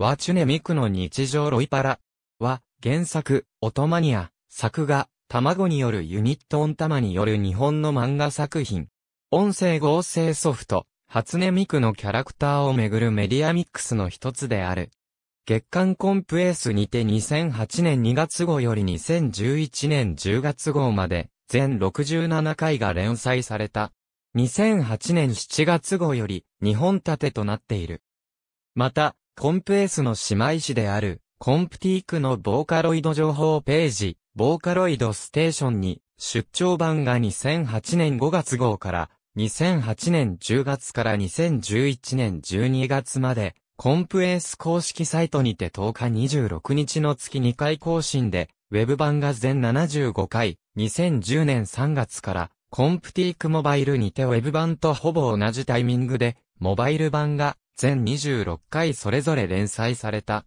ワチュネミクの日常ロイパラは、原作、オトマニア、作画、卵によるユニットオンタマによる日本の漫画作品。音声合成ソフト、初音ミクのキャラクターをめぐるメディアミックスの一つである。月刊コンプエースにて2008年2月号より2011年10月号まで、全67回が連載された。2008年7月号より、2本立てとなっている。また、コンプエスの姉妹誌である、コンプティークのボーカロイド情報ページ、ボーカロイドステーションに、出張版が2008年5月号から、2008年10月から2011年12月まで、コンプエース公式サイトにて10日26日の月2回更新で、ウェブ版が全75回、2010年3月から、コンプティークモバイルにてウェブ版とほぼ同じタイミングで、モバイル版が全26回それぞれ連載された。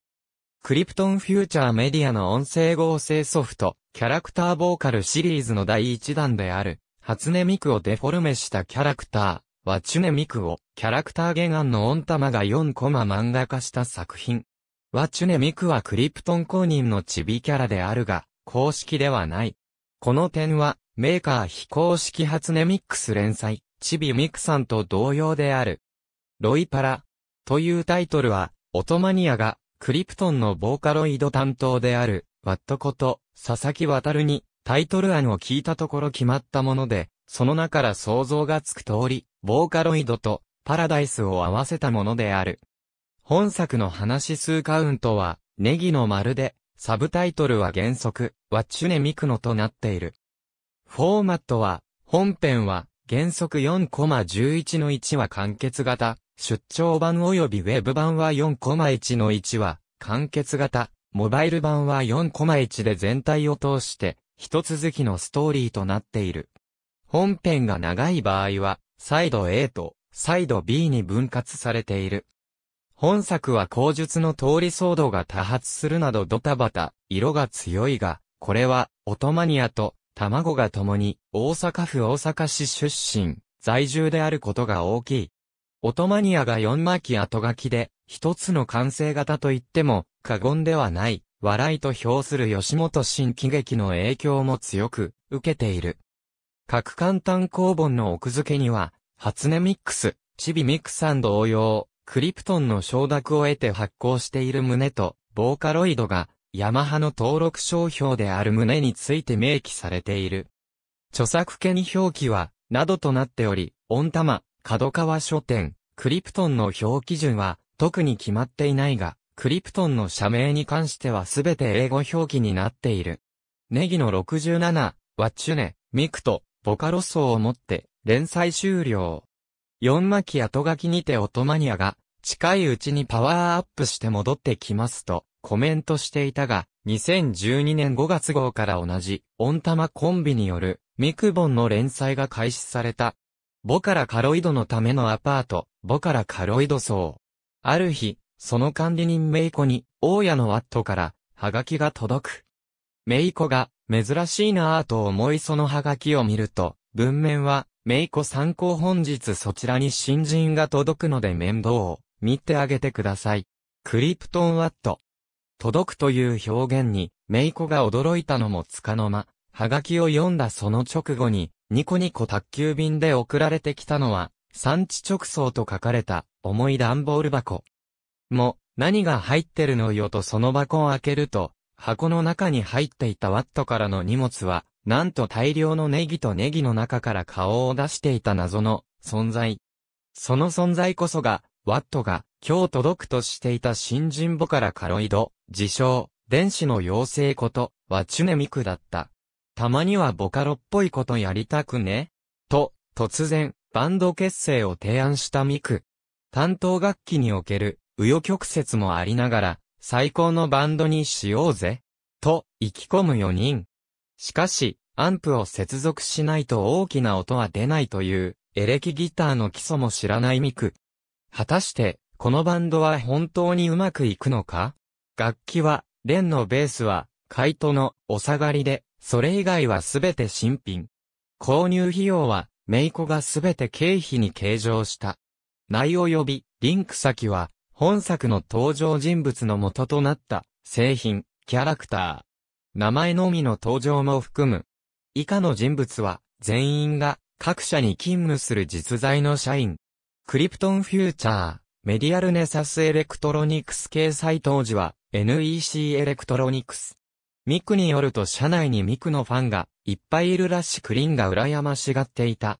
クリプトンフューチャーメディアの音声合成ソフト、キャラクターボーカルシリーズの第1弾である、初音ミクをデフォルメしたキャラクター、ワチュネミクを、キャラクター原案の音玉が4コマ漫画化した作品。ワチュネミクはクリプトン公認のチビキャラであるが、公式ではない。この点は、メーカー非公式初音ミックス連載、チビミクさんと同様である。ロイパラ、というタイトルは、オトマニアが、クリプトンのボーカロイド担当である、ワットこと、佐々木渡に、タイトル案を聞いたところ決まったもので、その中から想像がつく通り、ボーカロイドと、パラダイスを合わせたものである。本作の話数カウントは、ネギの丸で、サブタイトルは原則、ワッチュネミクノとなっている。フォーマットは、本編は、原則4,11コマの1は完結型、出張版及び Web 版は4,1の1は、完結型、モバイル版は4,1で全体を通して、一続きのストーリーとなっている。本編が長い場合は、再度 A と、再度 B に分割されている。本作は口述の通り騒動が多発するなどドタバタ、色が強いが、これは、オトマニアと、卵が共に、大阪府大阪市出身、在住であることが大きい。オトマニアが4巻後書きで、一つの完成型と言っても過言ではない、笑いと評する吉本新喜劇の影響も強く受けている。各簡単公本の奥付けには、初音ミックス、チビミックさん同様、クリプトンの承諾を得て発行している胸と、ボーカロイドが、ヤマハの登録商標である胸について明記されている。著作権表記は、などとなっており、オンタマ、角川書店、クリプトンの表記順は特に決まっていないが、クリプトンの社名に関してはすべて英語表記になっている。ネギの67、ワッチュネ、ミクト、ボカロ層をもって、連載終了。四巻後書きにてオトマニアが、近いうちにパワーアップして戻ってきますと、コメントしていたが、2012年5月号から同じ、オンタマコンビによる、ミクボンの連載が開始された。ボカラカロイドのためのアパート、ボカラカロイド層。ある日、その管理人メイコに、大家のワットから、ハガキが届く。メイコが、珍しいなぁと思いそのハガキを見ると、文面は、メイコ参考本日そちらに新人が届くので面倒を、見てあげてください。クリプトンワット。届くという表現に、メイコが驚いたのもつかの間、ハガキを読んだその直後に、ニコニコ宅急便で送られてきたのは、産地直送と書かれた重い段ボール箱。も、何が入ってるのよとその箱を開けると、箱の中に入っていたワットからの荷物は、なんと大量のネギとネギの中から顔を出していた謎の存在。その存在こそが、ワットが今日届くとしていた新人母からカロイド、自称、電子の妖精こと、ワチュネミクだった。たまにはボカロっぽいことやりたくねと、突然、バンド結成を提案したミク。担当楽器における、うよ曲折もありながら、最高のバンドにしようぜ。と、意気込む4人。しかし、アンプを接続しないと大きな音は出ないという、エレキギターの基礎も知らないミク。果たして、このバンドは本当にうまくいくのか楽器は、レンのベースは、カイトのお下がりで、それ以外はすべて新品。購入費用は、メイコがすべて経費に計上した。内容及び、リンク先は、本作の登場人物の元となった、製品、キャラクター。名前のみの登場も含む。以下の人物は、全員が、各社に勤務する実在の社員。クリプトンフューチャー、メディアルネサスエレクトロニクス掲載当時は、NEC エレクトロニクス。ミクによると社内にミクのファンがいっぱいいるらしくリンが羨ましがっていた。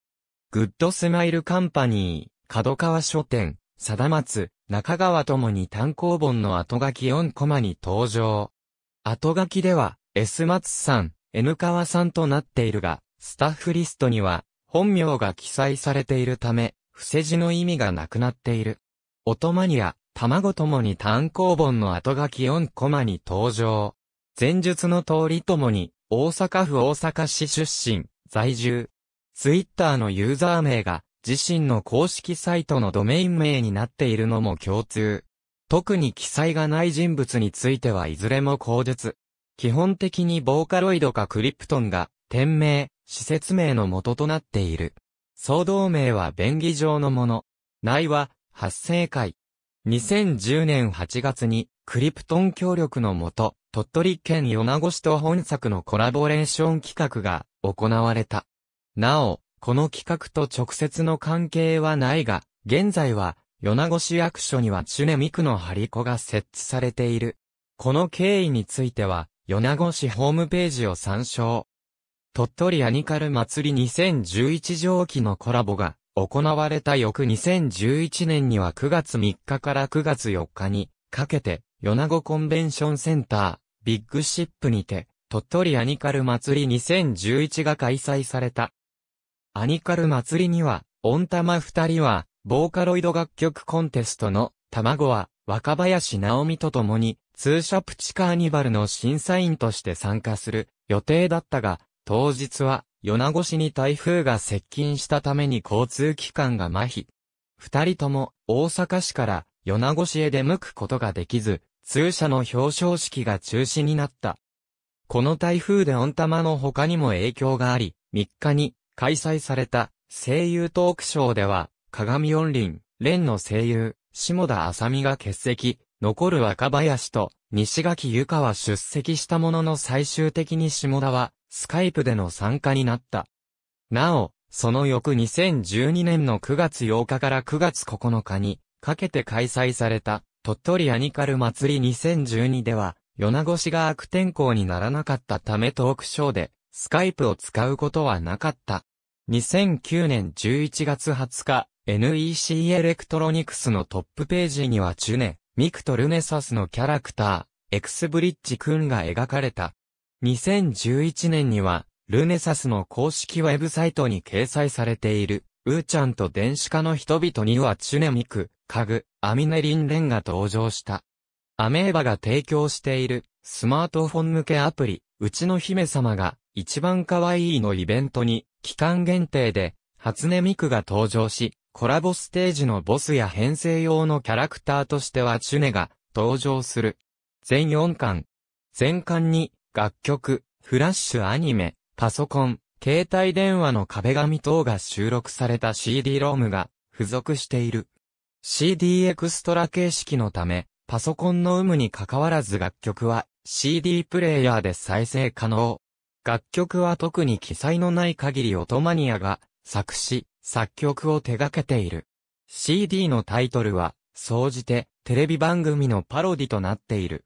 グッドスマイルカンパニー、角川書店、貞松、中川ともに単行本の後書き4コマに登場。後書きでは、S 松さん、N 川さんとなっているが、スタッフリストには、本名が記載されているため、伏せ字の意味がなくなっている。オトマニア、卵ともに単行本の後書き4コマに登場。前述の通りともに、大阪府大阪市出身、在住。ツイッターのユーザー名が、自身の公式サイトのドメイン名になっているのも共通。特に記載がない人物についてはいずれも口述。基本的にボーカロイドかクリプトンが、店名、施設名の元となっている。総動名は便宜上のもの。内は、発生会。2010年8月に、クリプトン協力のもと、鳥取県米子市と本作のコラボレーション企画が行われた。なお、この企画と直接の関係はないが、現在は、米子市役所にはチュネミクの張り子が設置されている。この経緯については、米子市ホームページを参照。鳥取アニカル祭り2011上記のコラボが行われた翌2011年には9月3日から9月4日にかけて米子コンベンションセンター、ビッグシップにて、鳥取アニカル祭り2011が開催された。アニカル祭りには、オンタマ二人は、ボーカロイド楽曲コンテストの、卵は、若林直美と共に、ツーシャプチカーニバルの審査員として参加する予定だったが、当日は、米子市に台風が接近したために交通機関が麻痺。二人とも、大阪市から、米子市へ出向くことができず、数社の表彰式が中止になった。この台風で温玉の他にも影響があり、3日に開催された声優トークショーでは、鏡四輪、蓮の声優、下田麻美が欠席、残る若林と西垣由香は出席したものの最終的に下田はスカイプでの参加になった。なお、その翌2012年の9月8日から9月9日にかけて開催された鳥取アニカル祭り2012では、米子市が悪天候にならなかったためトークショーで、スカイプを使うことはなかった。2009年11月20日、NEC エレクトロニクスのトップページにはチュネ、ミクトルネサスのキャラクター、エクスブリッジくんが描かれた。2011年には、ルネサスの公式ウェブサイトに掲載されている、ウーちゃんと電子化の人々にはチュネミク、家具、アミネリンレンが登場した。アメーバが提供しているスマートフォン向けアプリ、うちの姫様が一番可愛いのイベントに期間限定で初音ミクが登場し、コラボステージのボスや編成用のキャラクターとしてはチュネが登場する。全4巻。全巻に楽曲、フラッシュアニメ、パソコン、携帯電話の壁紙等が収録された CD ロームが付属している。CD エクストラ形式のため、パソコンの有無に関わらず楽曲は CD プレイヤーで再生可能。楽曲は特に記載のない限りオトマニアが作詞、作曲を手掛けている。CD のタイトルは、総じてテレビ番組のパロディとなっている。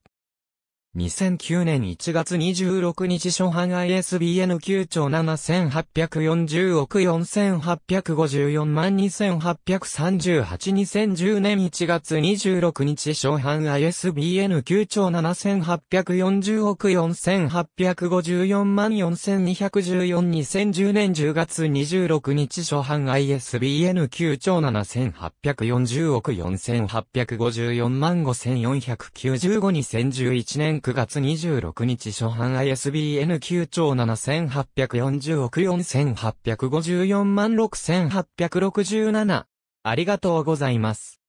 2009年1月26日初版 ISBN 9兆7840億4854万2838 2010年1月26日初版 ISBN 9兆7840億4854万4214 2010年10月26日初版 ISBN 9兆7840億4854万5495 2011年9月26日初版 ISBN 9兆7840億4854万6867。ありがとうございます。